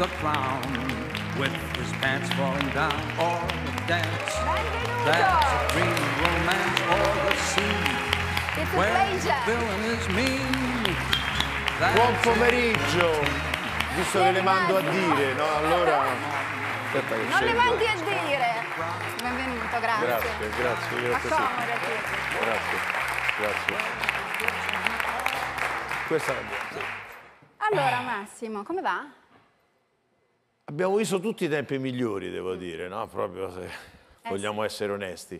the clown with his pants falling down or the dance. That's a dream romance or the scene It's where a the villain is mean. That's Buon pomeriggio, visto che le mando a dire, no? Allora... Aspetta che non le mandi a dire. Benvenuto, grazie. Grazie, grazie, grazie. Accomodati. Sì. Grazie, grazie. Questa è la mia. Allora Massimo, come va? Abbiamo visto tutti i tempi migliori, devo mm. dire, no? Proprio se eh vogliamo essere onesti.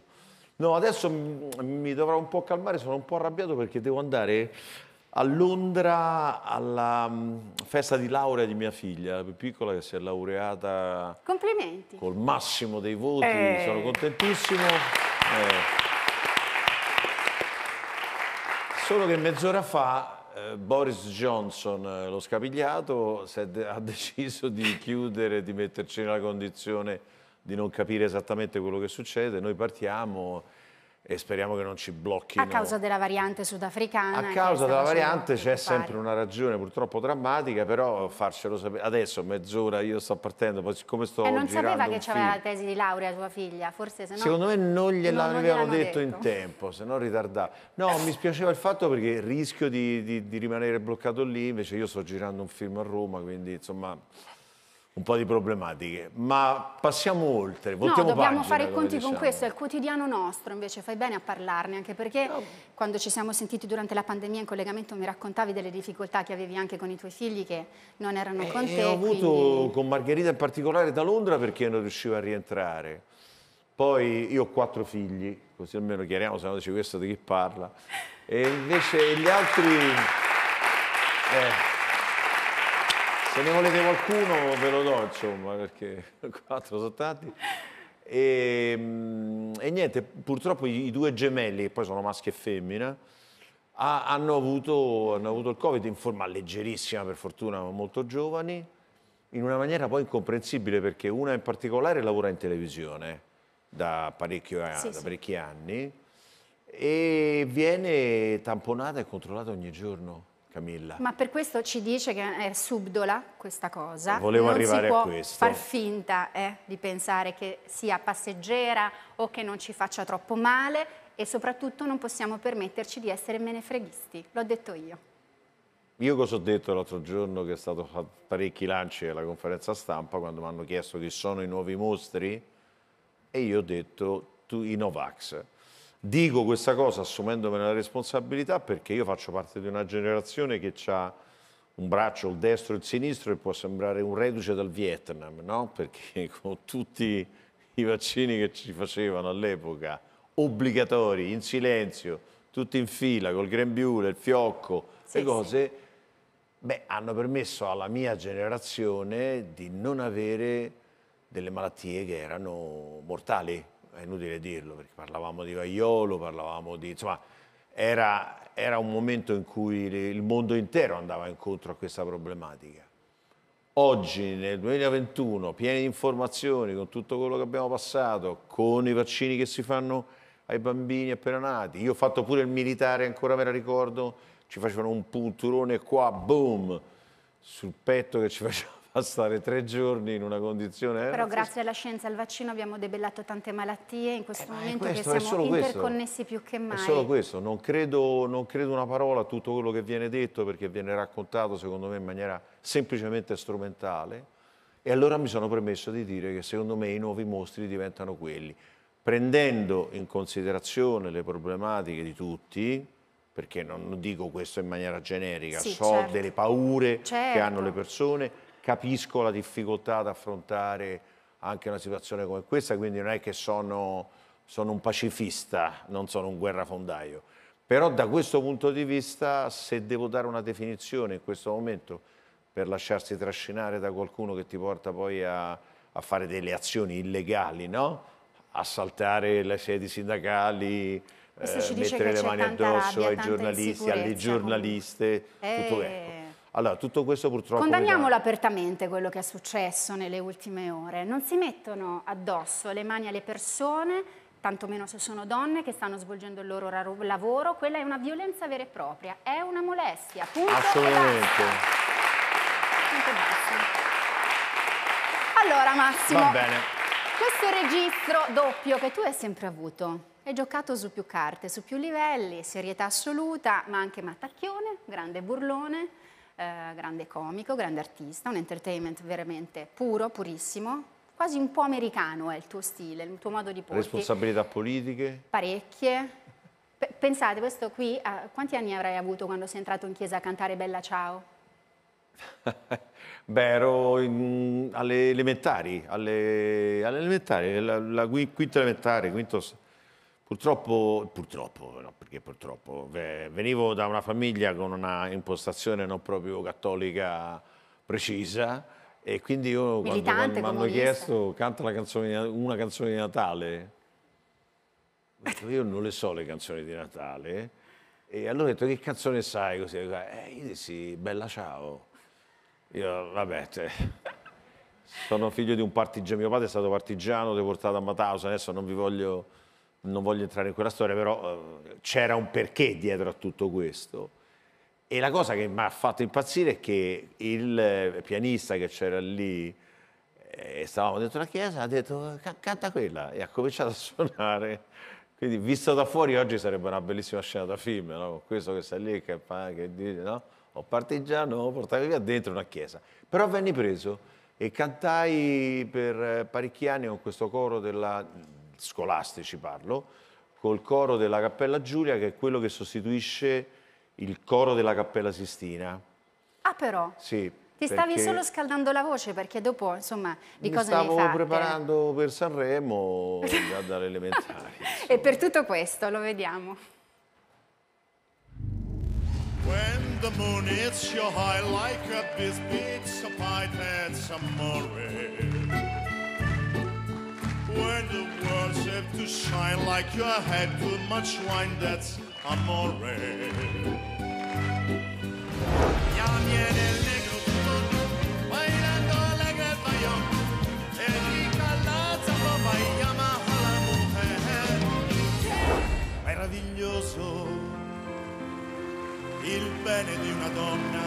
No, adesso mi dovrò un po' calmare, sono un po' arrabbiato perché devo andare a Londra alla festa di laurea di mia figlia, la più piccola che si è laureata. Complimenti. Col massimo dei voti, eh. sono contentissimo. Eh. Solo che mezz'ora fa eh, Boris Johnson, eh, lo scapigliato, ha deciso di chiudere, di metterci nella condizione di non capire esattamente quello che succede, noi partiamo e speriamo che non ci blocchino. A causa della variante sudafricana. A causa della variante c'è sempre una ragione purtroppo drammatica, però farcelo sapere. Adesso mezz'ora io sto partendo, poi siccome sto E eh, non sapeva che c'aveva la tesi di laurea tua figlia, forse se no... Secondo me non gliel'avevano detto, detto, in tempo, se no ritardava. No, mi spiaceva il fatto perché rischio di, di, di rimanere bloccato lì, invece io sto girando un film a Roma, quindi insomma un po' di problematiche, ma passiamo oltre. Votiamo no, dobbiamo pagina, fare i conti diciamo. con questo, è il quotidiano nostro, invece fai bene a parlarne, anche perché no. quando ci siamo sentiti durante la pandemia in collegamento mi raccontavi delle difficoltà che avevi anche con i tuoi figli che non erano eh, con eh, te. Ho avuto con Margherita in particolare da Londra perché non riusciva a rientrare. Poi io ho quattro figli, così almeno chiariamo, se no dice questo di chi parla. E invece gli altri... Eh, se ne volete qualcuno ve lo do, insomma, perché quattro sono tanti. E, ehm, e, niente, purtroppo i, due gemelli, che poi sono maschio e femmina, ha, hanno, avuto, hanno, avuto, il Covid in forma leggerissima, per fortuna, molto giovani, in una maniera poi incomprensibile, perché una in particolare lavora in televisione da, a, sì, da parecchi anni e viene tamponata e controllata ogni giorno Camilla. Ma per questo ci dice che è subdola questa cosa. Volevo non arrivare a questo. far finta eh, di pensare che sia passeggera o che non ci faccia troppo male e soprattutto non possiamo permetterci di essere menefreghisti. L'ho detto io. Io cosa ho detto l'altro giorno che è stato fatto parecchi lanci alla conferenza stampa quando mi hanno chiesto chi sono i nuovi mostri e io ho detto tu, i Novax. Dico questa cosa assumendomi la responsabilità perché io faccio parte di una generazione che ha un braccio, il destro e il sinistro, e può sembrare un reduce dal Vietnam, no? Perché con tutti i vaccini che ci facevano all'epoca, obbligatori, in silenzio, tutti in fila, col grembiule, il fiocco, sì, le cose, sì. beh, hanno permesso alla mia generazione di non avere delle malattie che erano mortali è inutile dirlo, perché parlavamo di Vaiolo, parlavamo di... insomma, era, era un momento in cui il mondo intero andava incontro a questa problematica. Oggi, nel 2021, pieni di informazioni, con tutto quello che abbiamo passato, con i vaccini che si fanno ai bambini appena nati, io ho fatto pure il militare, ancora me la ricordo, ci facevano un punturone qua, boom, sul petto che ci facevano fa stare tre giorni in una condizione... Eh, Però grazie alla scienza e al vaccino abbiamo debellato tante malattie in questo eh, momento questo, che siamo interconnessi questo. più che mai. È solo questo, non credo, non credo una parola a tutto quello che viene detto perché viene raccontato secondo me in maniera semplicemente strumentale e allora mi sono permesso di dire che secondo me i nuovi mostri diventano quelli. Prendendo in considerazione le problematiche di tutti, perché non dico questo in maniera generica, sì, so certo. delle paure certo. che hanno le certo. persone, capisco la difficoltà ad affrontare anche una situazione come questa, quindi non è che sono, sono un pacifista, non sono un guerrafondaio. Però da questo punto di vista, se devo dare una definizione in questo momento per lasciarsi trascinare da qualcuno che ti porta poi a, a fare delle azioni illegali, no? assaltare le sedi sindacali, eh, mettere le mani addosso rabbia, ai giornalisti, alle giornaliste, comunque. tutto ecco. Allora, tutto questo purtroppo... Condanniamolo apertamente quello che è successo nelle ultime ore. Non si mettono addosso le mani alle persone, tantomeno se sono donne che stanno svolgendo il loro lavoro. Quella è una violenza vera e propria, è una molestia. Punto Assolutamente. Punto allora Massimo, Va bene. questo registro doppio che tu hai sempre avuto, è giocato su più carte, su più livelli, serietà assoluta, ma anche mattacchione, grande burlone, eh, grande comico, grande artista, un entertainment veramente puro, purissimo, quasi un po' americano è il tuo stile, il tuo modo di porti. Responsabilità politiche? Parecchie. P pensate, questo qui, ah, quanti anni avrai avuto quando sei entrato in chiesa a cantare Bella Ciao? Beh, ero in, alle elementari, alle, alle elementari, la, la, quinta elementare, quinto... Purtroppo, purtroppo, no, perché purtroppo, venivo da una famiglia con una impostazione non proprio cattolica precisa e quindi io Militante, quando, mi hanno chiesto canta canzone, una canzone di Natale, io non le so le canzoni di Natale e allora ho detto che canzone sai così, eh, io dissi Bella Ciao, io vabbè te... sono figlio di un partigiano, mio padre è stato partigiano, deportato a Matausa, adesso non vi voglio non voglio entrare in quella storia, però eh, c'era un perché dietro a tutto questo. E la cosa che mi ha fatto impazzire è che il eh, pianista che c'era lì, e eh, stavamo dentro la chiesa, ha detto canta quella e ha cominciato a suonare. Quindi visto da fuori oggi sarebbe una bellissima scena da film, no? questo che sta lì che fa, che dice, no? Ho partigiano, portami via dentro una chiesa. Però venni preso e cantai per parecchi anni con questo coro della scolastici parlo, col coro della Cappella Giulia che è quello che sostituisce il coro della Cappella Sistina. Ah però? Sì. Ti stavi solo scaldando la voce perché dopo, insomma, di cosa stavo ne stavo preparando per Sanremo già dalle elementari. e per tutto questo lo vediamo. When the moon hits your high like a biscuit, some pie and some more When the world have to shine like your head. Too much wine, that's amore. Ya el negro bailando la mujer. Meraviglioso il bene di una donna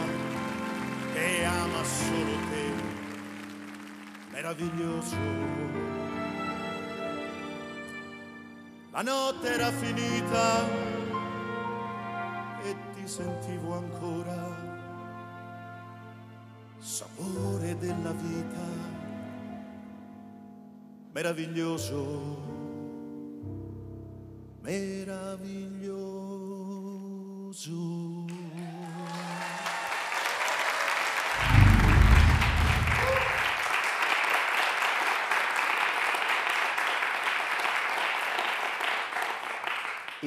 che ama solo te. Meraviglioso. La notte era finita e ti sentivo ancora sapore della vita meraviglioso meraviglioso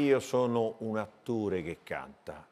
Io sono un attore che canta,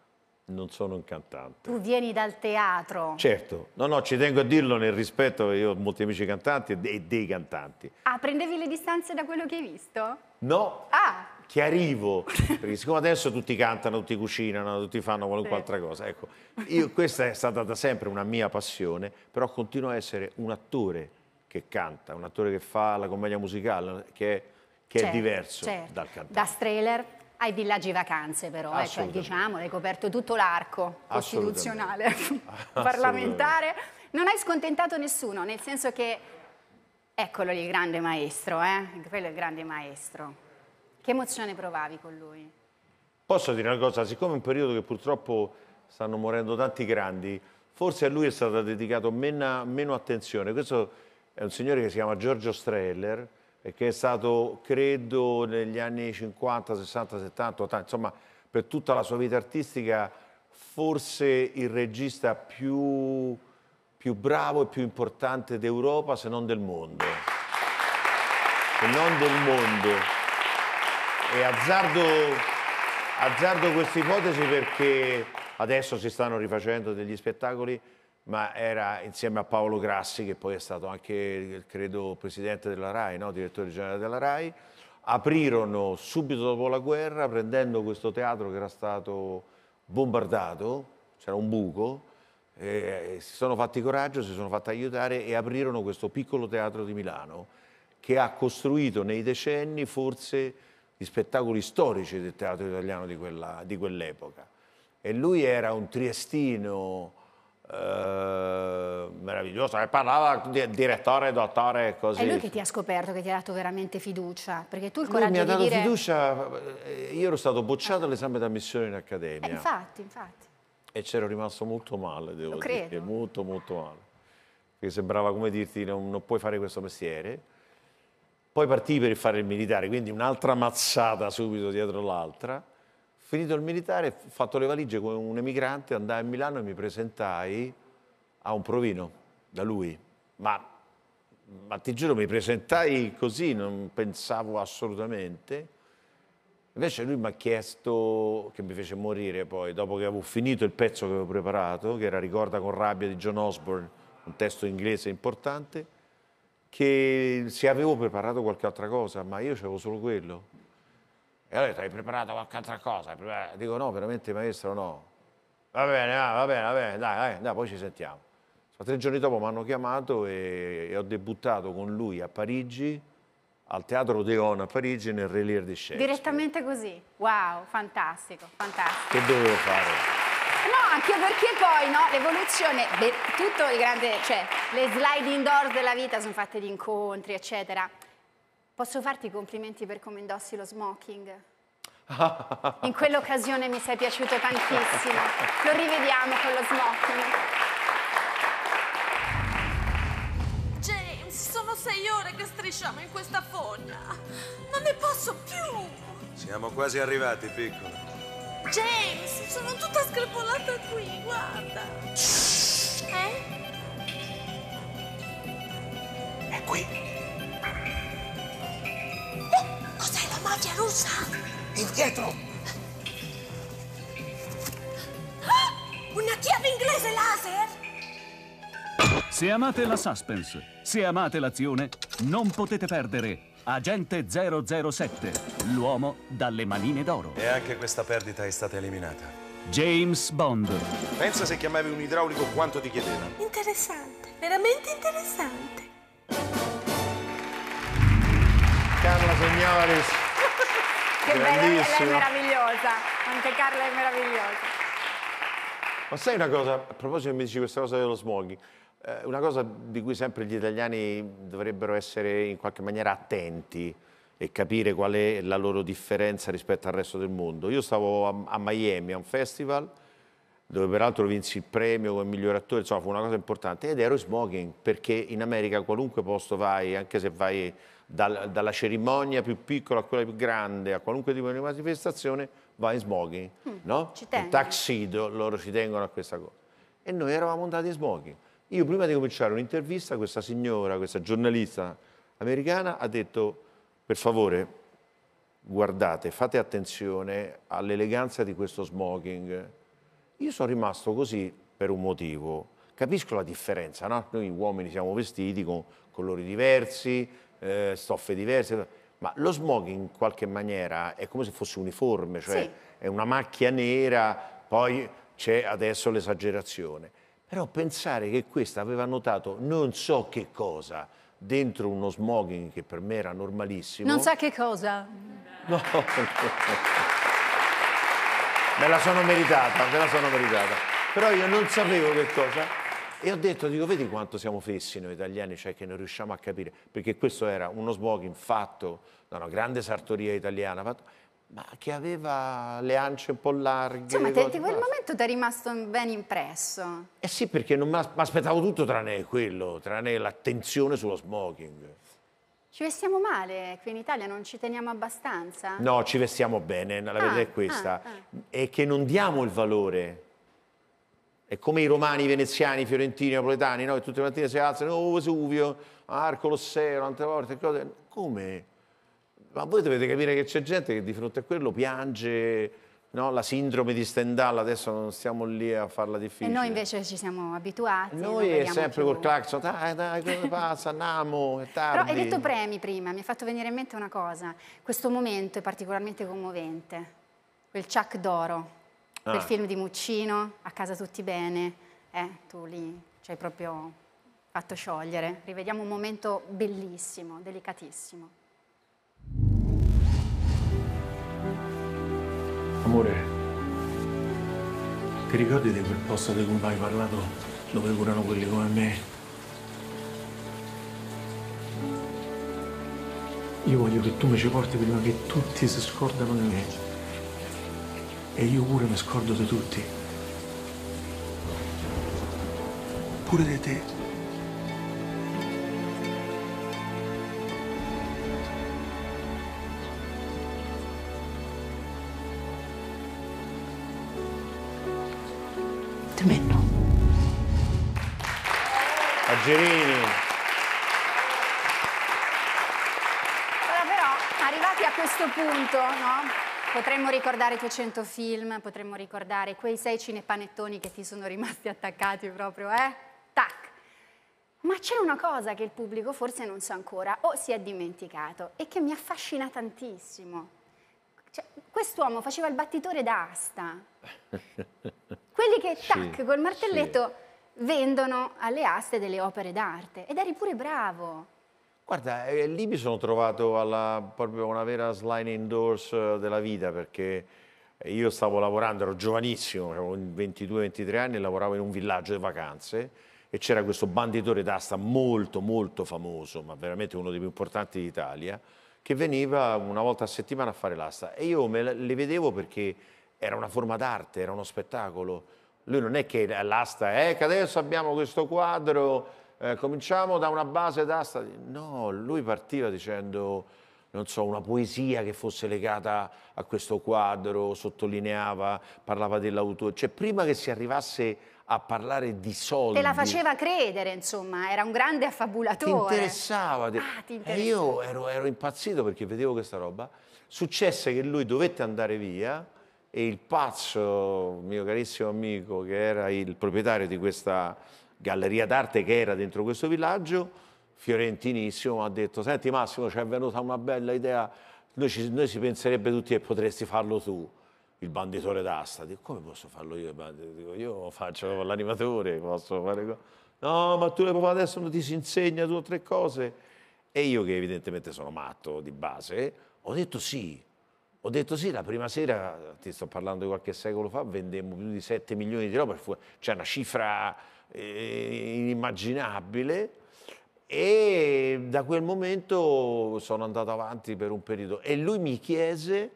non sono un cantante. Tu vieni dal teatro. Certo, no, no, ci tengo a dirlo nel rispetto, io ho molti amici cantanti e dei, dei cantanti. Ah, prendevi le distanze da quello che hai visto? No. Ah. Chiarivo, perché siccome adesso tutti cantano, tutti cucinano, tutti fanno qualunque sì. altra cosa, ecco, io, questa è stata da sempre una mia passione, però continuo a essere un attore che canta, un attore che fa la commedia musicale, che è, che certo, è diverso certo. dal cantante. Da Strehler? ai villaggi vacanze però, eh, cioè, diciamo, hai coperto tutto l'arco costituzionale, parlamentare. Non hai scontentato nessuno, nel senso che, eccolo lì il grande maestro, eh? quello è il grande maestro. Che emozione provavi con lui? Posso dire una cosa, siccome è un periodo che purtroppo stanno morendo tanti grandi, forse a lui è stata dedicata meno attenzione. Questo è un signore che si chiama Giorgio Streller, e che è stato, credo, negli anni 50, 60, 70, 80, insomma, per tutta la sua vita artistica, forse il regista più, più bravo e più importante d'Europa, se non del mondo. Se non del mondo. E azzardo, azzardo questa ipotesi perché adesso si stanno rifacendo degli spettacoli ma era insieme a Paolo Grassi, che poi è stato anche, credo, presidente della RAI, no? direttore generale della RAI, aprirono subito dopo la guerra, prendendo questo teatro che era stato bombardato, c'era un buco, eh, si sono fatti coraggio, si sono fatti aiutare e aprirono questo piccolo teatro di Milano che ha costruito nei decenni forse gli spettacoli storici del teatro italiano di, quell'epoca. e lui era un triestino eh, meraviglioso, eh, parlava di direttore, dottore, così. È lui che ti ha scoperto, che ti ha dato veramente fiducia, perché tu il coraggio lui mi ha dato dire... fiducia, eh, io ero stato bocciato all'esame d'ammissione in accademia. Eh, infatti, infatti. E c'ero rimasto molto male, devo Lo dire, credo. molto molto male, perché sembrava come dirti non, non puoi fare questo mestiere. Poi partì per fare il militare, quindi un'altra mazzata subito dietro l'altra Finito il militare, fatto le valigie come un emigrante, andai a Milano e mi presentai a un provino da lui. Ma, ma ti giuro, mi presentai così, non pensavo assolutamente. Invece lui mi ha chiesto, che mi fece morire poi, dopo che avevo finito il pezzo che avevo preparato, che era Ricorda con rabbia di John Osborne, un testo inglese importante, che se avevo preparato qualche altra cosa, ma io avevo solo quello. E allora ho hai preparato qualche altra cosa? Dico, no, veramente maestro, no. Va bene, va bene, va bene, dai, dai, dai poi ci sentiamo. Tre giorni dopo mi hanno chiamato e, e ho debuttato con lui a Parigi, al Teatro Odeon a Parigi, nel Relier di Shakespeare. Direttamente così? Wow, fantastico, fantastico. Che dovevo fare? No, anche perché poi no, l'evoluzione, tutto il grande, cioè le sliding doors della vita sono fatte di incontri, eccetera. Posso farti i complimenti per come indossi lo smoking? In quell'occasione mi sei piaciuto tantissimo. Lo rivediamo con lo smoking. James, sono sei ore che strisciamo in questa fogna. Non ne posso più. Siamo quasi arrivati, piccolo. James, sono tutta screpolata qui, guarda. Eh? È qui. mafia russa! Indietro! una chiave inglese laser! Se amate la suspense, se amate l'azione, non potete perdere Agente 007, l'uomo dalle manine d'oro. E anche questa perdita è stata eliminata. James Bond. Pensa se chiamavi un idraulico quanto ti chiedeva. Interessante, veramente interessante. Carla Sognalis. Che bella, è meravigliosa. Anche Carla è meravigliosa. Ma sai una cosa, a proposito mi dici questa cosa dello smoking, eh, una cosa di cui sempre gli italiani dovrebbero essere in qualche maniera attenti e capire qual è la loro differenza rispetto al resto del mondo. Io stavo a, a Miami a un festival dove peraltro vinsi il premio come miglior attore, insomma fu una cosa importante, ed ero smoking, perché in America qualunque posto vai, anche se vai dal, dalla cerimonia più piccola a quella più grande, a qualunque tipo di manifestazione, va in smoking, mm, no? Il taxido, loro ci tengono a questa cosa. E noi eravamo andati in smoking. Io prima di cominciare un'intervista, questa signora, questa giornalista americana, ha detto, per favore, guardate, fate attenzione all'eleganza di questo smoking. Io sono rimasto così per un motivo. Capisco la differenza, no? Noi uomini siamo vestiti con colori diversi, eh, stoffe diverse, ma lo smog in qualche maniera è come se fosse uniforme, cioè sì. è una macchia nera, poi c'è adesso l'esagerazione. Però pensare che questa aveva notato non so che cosa dentro uno smoking che per me era normalissimo. Non sa che cosa? No. me la sono meritata, me la sono meritata. Però io non sapevo che cosa e ho detto, dico, vedi quanto siamo fessi noi italiani, cioè che non riusciamo a capire, perché questo era uno smoking fatto da una grande sartoria italiana, fatto, ma che aveva le ance un po' larghe. Insomma, in quel momento ti è rimasto ben impresso. Eh sì, perché non mi aspettavo tutto tranne quello, tranne l'attenzione sullo smoking. Ci vestiamo male, qui in Italia non ci teniamo abbastanza? No, ci vestiamo bene, la ah, verità è questa. Ah, ah. È che non diamo il valore è come i romani, veneziani, fiorentini, napoletani, no? che tutte le mattine si alzano, oh Vesuvio, Arco Colosseo, tante volte, cose. come? Ma voi dovete capire che c'è gente che di fronte a quello piange, no? la sindrome di Stendhal, adesso non stiamo lì a farla difficile. E noi invece ci siamo abituati. Noi è sempre più. col clacson, dai, dai, come passa, andiamo, è tardi. Però hai detto premi prima, mi ha fatto venire in mente una cosa, questo momento è particolarmente commovente, quel ciac d'oro ah. quel film di Muccino, A casa tutti bene, eh, tu lì ci hai proprio fatto sciogliere. Rivediamo un momento bellissimo, delicatissimo. Amore, ti ricordi di quel posto di cui hai parlato dove curano quelli come me? Io voglio che tu mi ci porti prima che tutti si scordano di me e io pure mi scordo di tutti. Pure di te. Di me Allora però, arrivati a questo punto, no? Potremmo ricordare i tuoi 100 film, potremmo ricordare quei sei cinepanettoni che ti sono rimasti attaccati proprio, eh? Tac! Ma c'è una cosa che il pubblico forse non sa ancora o si è dimenticato e che mi affascina tantissimo. Cioè, quest'uomo faceva il battitore d'asta. Quelli che, tac, sì, col martelletto sì. vendono alle aste delle opere d'arte. Ed eri pure bravo. Guarda, eh, lì mi sono trovato alla, proprio una vera sliding doors eh, della vita perché io stavo lavorando, ero giovanissimo, avevo 22-23 anni e lavoravo in un villaggio di vacanze e c'era questo banditore d'asta molto molto famoso, ma veramente uno dei più importanti d'Italia, che veniva una volta a settimana a fare l'asta e io me le vedevo perché era una forma d'arte, era uno spettacolo. Lui non è che l'asta, ecco eh, adesso abbiamo questo quadro eh, cominciamo da una base d'asta. No, lui partiva dicendo, non so, una poesia che fosse legata a questo quadro, sottolineava, parlava dell'autore. Cioè, prima che si arrivasse a parlare di soldi. Te la faceva credere, insomma, era un grande affabulatore. Ti interessava. Te... Ah, ti interessava. E io ero, ero impazzito perché vedevo questa roba. Successe che lui dovette andare via e il pazzo, mio carissimo amico, che era il proprietario di questa galleria d'arte che era dentro questo villaggio, fiorentinissimo, ha detto, senti Massimo, ci è venuta una bella idea, noi, ci, noi si penserebbe tutti che potresti farlo tu, il banditore d'asta. Dico, come posso farlo io? Dico, io faccio l'animatore, posso fare... No, ma tu adesso non ti si insegna due o tre cose. E io che evidentemente sono matto di base, ho detto sì, ho detto sì, la prima sera, ti sto parlando di qualche secolo fa, vendemmo più di 7 milioni di robe, cioè una cifra eh, inimmaginabile e da quel momento sono andato avanti per un periodo e lui mi chiese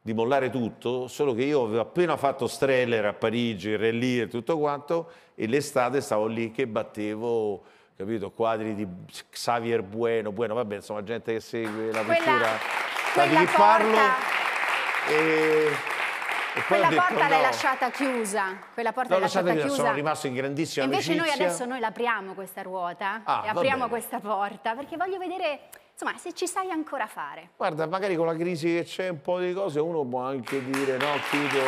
di mollare tutto, solo che io avevo appena fatto Streller a Parigi, Rallye e tutto quanto e l'estate stavo lì che battevo capito, quadri di Xavier Bueno, Bueno, vabbè, insomma, gente che segue la pittura quella di chi parlo e... E quella detto, porta no. l'hai lasciata chiusa. Quella porta l'hai lasciata chiusa. Sono rimasto in grandissima Invece amicizia. noi adesso noi l'apriamo questa ruota ah, e apriamo questa porta perché voglio vedere insomma, se ci sai ancora fare. Guarda, magari con la crisi che c'è un po' di cose uno può anche dire no, chiudo...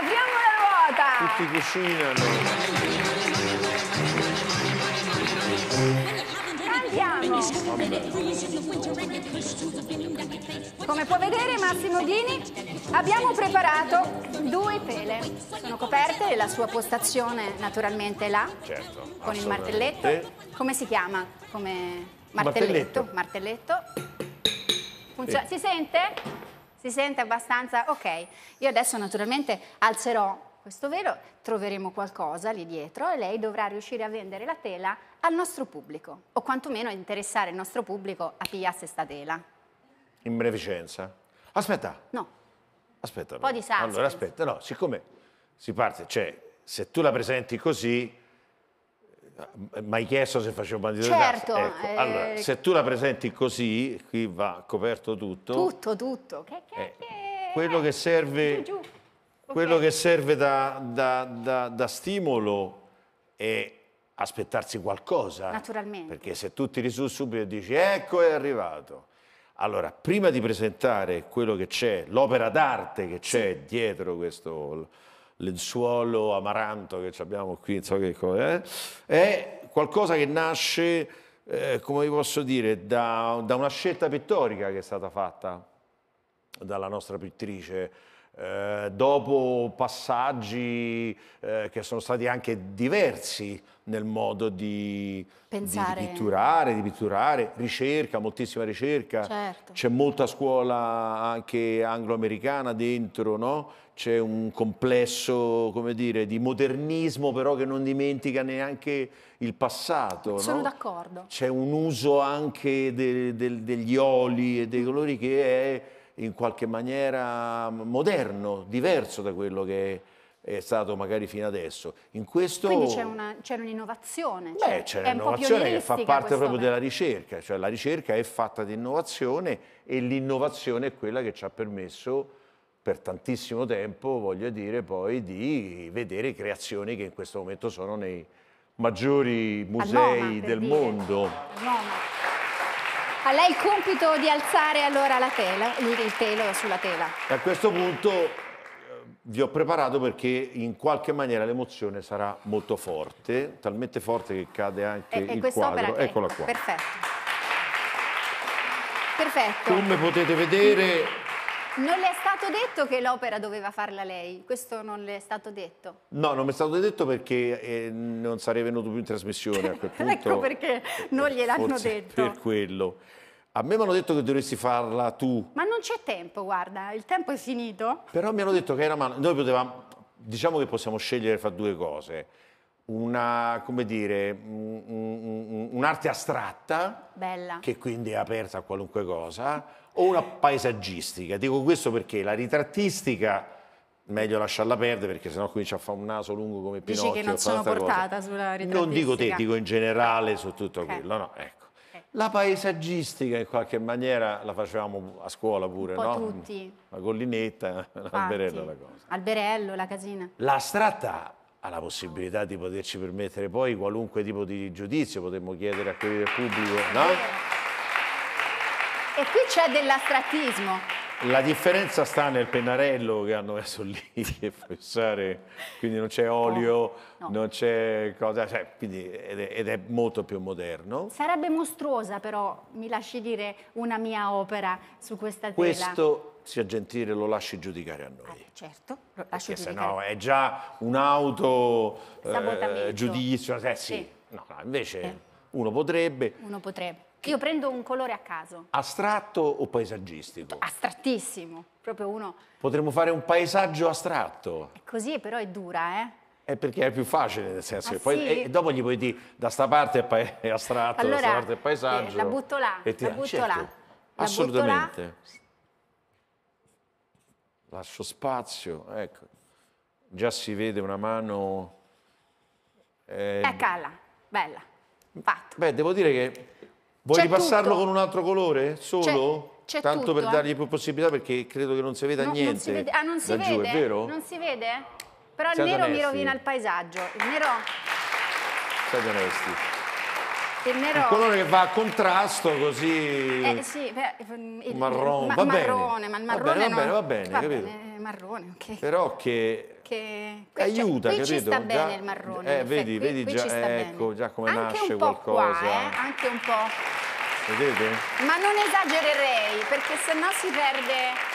Apriamo la ruota! Tutti cucinano. Andiamo! Come può vedere Massimo Dini, abbiamo preparato due pele. Sono coperte, la sua postazione naturalmente è là, certo, con il martelletto. Come si chiama? Come... Martelletto. Martelletto. martelletto. Eh. Si sente? Si sente abbastanza? Ok. Io adesso naturalmente alzerò questo velo, troveremo qualcosa lì dietro e lei dovrà riuscire a vendere la tela al nostro pubblico o quantomeno interessare il nostro pubblico a pigliarsi sta tela. In beneficenza? Aspetta. No. Aspetta. Un po' di suspense. Allora aspetta, no, siccome si parte, cioè se tu la presenti così eh, mai chiesto se facevo bandito certo, ecco, eh, allora, se tu la presenti così, qui va coperto tutto. Tutto, tutto. Che, che, eh, che, quello che serve giù, giù quello che serve da, da, da, da stimolo è aspettarsi qualcosa. Naturalmente. Perché se tu tiri su subito e dici ecco è arrivato. Allora, prima di presentare quello che c'è, l'opera d'arte che c'è sì. dietro questo lenzuolo amaranto che abbiamo qui, so che cosa, eh, è qualcosa che nasce, eh, come vi posso dire, da, da una scelta pittorica che è stata fatta dalla nostra pittrice eh, dopo passaggi eh, che sono stati anche diversi nel modo di, di pitturare, di pitturare, ricerca, moltissima ricerca, certo. c'è molta scuola anche anglo-americana dentro, no? c'è un complesso dire, di modernismo però che non dimentica neanche il passato. Sono no? d'accordo. C'è un uso anche de, de, degli oli e dei colori che è in qualche maniera moderno, diverso da quello che è stato magari fino adesso. In questo... Quindi c'è, un'innovazione. Beh, cioè c'è un'innovazione un che fa parte proprio della ricerca, cioè la ricerca è fatta di innovazione e l'innovazione è quella che ci ha permesso per tantissimo tempo, voglio dire, poi di vedere creazioni che in questo momento sono nei maggiori musei Noma, del dire. mondo. Noma. A lei il compito di alzare allora la tela, il telo sulla tela. E A questo punto eh, vi ho preparato perché in qualche maniera l'emozione sarà molto forte, talmente forte che cade anche e, il quadro. quadro. Eccola qua. Perfetto. Perfetto. Come potete vedere non le è stato detto che l'opera doveva farla lei? Questo non le è stato detto? No, non mi è stato detto perché eh, non sarei venuto più in trasmissione a quel punto. ecco perché non gliel'hanno detto. Per quello. A me mi hanno detto che dovresti farla tu. Ma non c'è tempo, guarda, il tempo è finito. Però mi hanno detto che era male. Noi potevamo. Diciamo che possiamo scegliere fra due cose. Una, come dire, un'arte astratta. Bella. Che quindi è aperta a qualunque cosa o una paesaggistica? Dico questo perché la ritrattistica meglio lasciarla perdere perché sennò comincia a fare un naso lungo come Pinocchio. Dici che non sono portata cosa. sulla ritrattistica? Non dico te, dico in generale su tutto okay. quello, no, ecco. La paesaggistica in qualche maniera la facevamo a scuola pure, no? tutti. La collinetta, l'alberello, la cosa. Alberello, la casina. L'astratta ha la possibilità di poterci permettere poi qualunque tipo di giudizio, potremmo chiedere a quelli del pubblico, no? E qui c'è dell'astratismo. La differenza sta nel pennarello che hanno messo lì che fessare, quindi non c'è olio, no, no. non c'è cosa, cioè, quindi, ed, è, ed, è, molto più moderno. Sarebbe mostruosa però, mi lasci dire, una mia opera su questa tela. Questo sia gentile, lo lasci giudicare a noi. Eh, certo, lo lasci Perché giudicare. se no è già un'auto eh, giudizio, eh, sì. sì. No, no invece eh. uno potrebbe. Uno potrebbe. Che io prendo un colore a caso. Astratto o paesaggistico? Astrattissimo, proprio uno. Potremmo fare un paesaggio astratto. È così, eh, però è dura, eh? È perché è più facile, nel senso ah, che poi sì? e eh, dopo gli puoi dire da sta parte è, astratto, allora, da sta parte è paesaggio. Eh, la butto là, e ti, la ah, butto certo, là. Assolutamente. La butto là. Lascio spazio, ecco. Già si vede una mano... Eh, Eccola, bella, fatto. Beh, devo dire che Vuoi ripassarlo tutto. con un altro colore? Solo? C'è, Tanto tutto, per eh. dargli più possibilità perché credo che non si veda no, niente. Non si vede. Ah, non si vede? è vero? Non si vede? Però Siate il nero onesti. mi rovina il paesaggio. Il nero... Siate onesti. Tennerò. Un colore che va a contrasto così. Eh sì, beh, il, marrone, ma, va marrone, ma il marrone. Va bene, va bene, va bene, va bene marrone, ok. Però che. che qui, aiuta, cioè, qui capito? ci sta bene il marrone. Eh, vedi, qui, vedi qui già, ecco, bene. già come anche nasce qualcosa. Qua, eh? Anche un po'. Vedete? Ma non esagererei, perché sennò si perde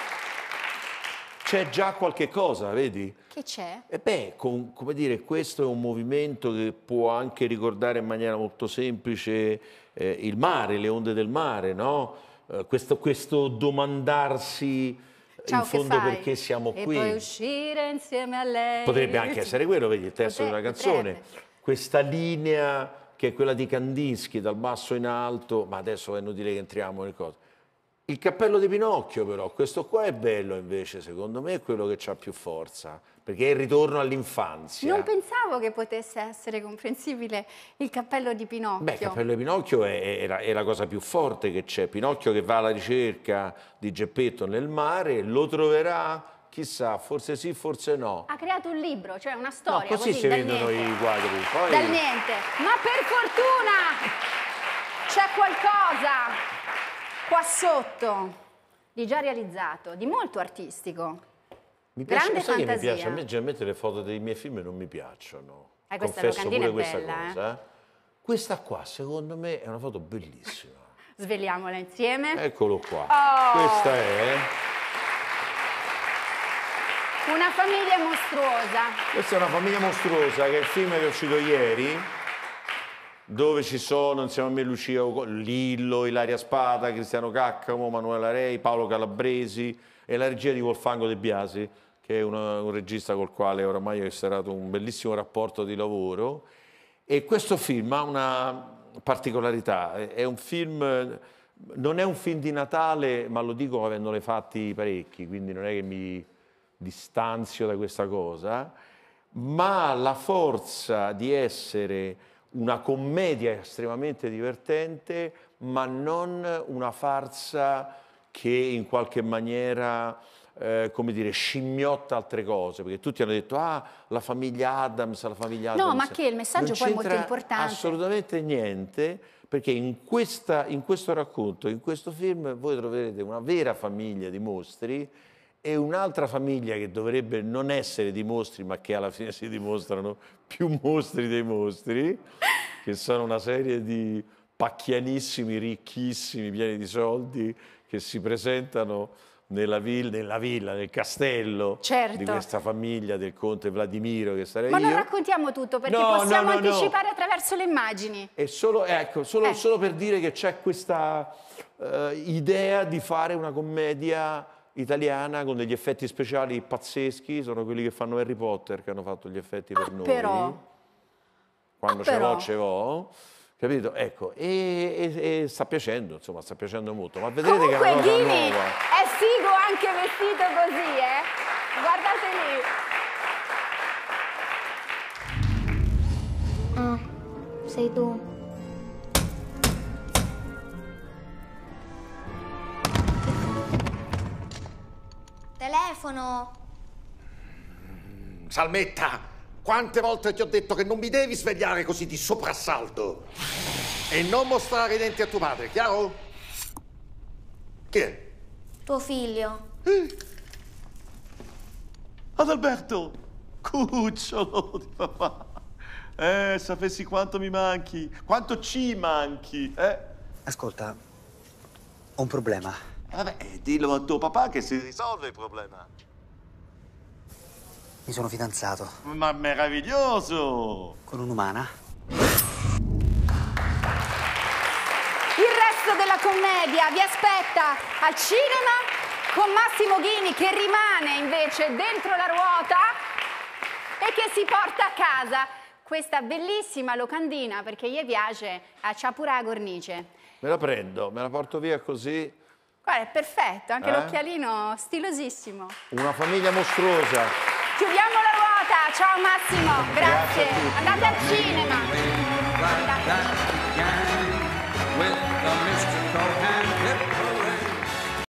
c'è già qualche cosa, vedi? Che c'è? E beh, con, come dire, questo è un movimento che può anche ricordare in maniera molto semplice eh, il mare, le onde del mare, no? Eh, questo, questo, domandarsi Ciao, in fondo perché siamo e qui. E poi uscire insieme a lei. Potrebbe anche essere quello, vedi, il testo di una canzone. Potrebbe. Questa linea che è quella di Kandinsky, dal basso in alto, ma adesso è inutile che entriamo nel coso il cappello di Pinocchio però, questo qua è bello invece, secondo me è quello che ha più forza, perché è il ritorno all'infanzia. Non pensavo che potesse essere comprensibile il cappello di Pinocchio. Beh, il cappello di Pinocchio è, è, la, è la, cosa più forte che c'è. Pinocchio che va alla ricerca di Geppetto nel mare, lo troverà, chissà, forse sì, forse no. Ha creato un libro, cioè una storia. No, così, così si vendono niente. i quadri. Poi... Dal niente. Ma per fortuna c'è qualcosa qua sotto di già realizzato, di molto artistico. Mi piace, Grande sai che mi piace? A me generalmente le foto dei miei film non mi piacciono. Eh, questa Confesso pure questa bella, eh. cosa. Eh? Questa qua, secondo me, è una foto bellissima. Svegliamola insieme. Eccolo qua. Oh. Questa è... Una famiglia mostruosa. Questa è una famiglia mostruosa, che è il film che è uscito ieri dove ci sono insieme a me Lucia Lillo, Ilaria Spada, Cristiano Caccamo, Manuela Rei, Paolo Calabresi e la regia di Wolfango De Biasi, che è una, un regista col quale oramai ho instaurato un bellissimo rapporto di lavoro. E questo film ha una particolarità, è un film, non è un film di Natale, ma lo dico avendone fatti parecchi, quindi non è che mi distanzio da questa cosa, ma la forza di essere una commedia estremamente divertente, ma non una farsa che in qualche maniera, eh, come dire, scimmiotta altre cose, perché tutti hanno detto, ah, la famiglia Adams, la famiglia Adams. No, ma che il messaggio poi è molto importante. Assolutamente niente, perché in, questa, in questo racconto, in questo film, voi troverete una vera famiglia di mostri e un'altra famiglia che dovrebbe non essere di mostri, ma che alla fine si dimostrano più mostri dei mostri, che sono una serie di pacchianissimi, ricchissimi, pieni di soldi, che si presentano nella villa, nella villa nel castello certo. di questa famiglia del conte Vladimiro che sarei Ma io. non raccontiamo tutto perché no, possiamo no, no, anticipare attraverso le immagini. E solo, eh. ecco, solo, eh. solo per dire che c'è questa uh, idea di fare una commedia italiana con degli effetti speciali pazzeschi, sono quelli che fanno Harry Potter che hanno fatto gli effetti ah, per noi. Però. Quando ah, ce l'ho, ce l'ho. Capito? Ecco, e, e, e, sta piacendo, insomma, sta piacendo molto. Ma vedrete Comunque, che è una cosa Ghini nuova. è figo anche vestito così, eh? Guardate lì. Ah, sei tu. Telefono. Mm, Salmetta, quante volte ti ho detto che non mi devi svegliare così di soprassalto? E non mostrare i denti a tuo padre, chiaro? Chi è? Tuo figlio. Eh? Adalberto, cucciolo di papà. Eh, sapessi quanto mi manchi, quanto ci manchi, eh? Ascolta, ho un problema. Vabbè, dillo a tuo papà che si risolve il problema. Mi sono fidanzato. Ma meraviglioso! Con un'umana. Il resto della commedia vi aspetta al cinema con Massimo Ghini che rimane invece dentro la ruota e che si porta a casa questa bellissima locandina perché gli piace a Ciapura a Cornice. Me la prendo, me la porto via così Guarda, è perfetto, anche eh? l'occhialino stilosissimo. Una famiglia mostruosa. Chiudiamo la ruota, ciao Massimo, grazie. grazie Andate al cinema. Andate.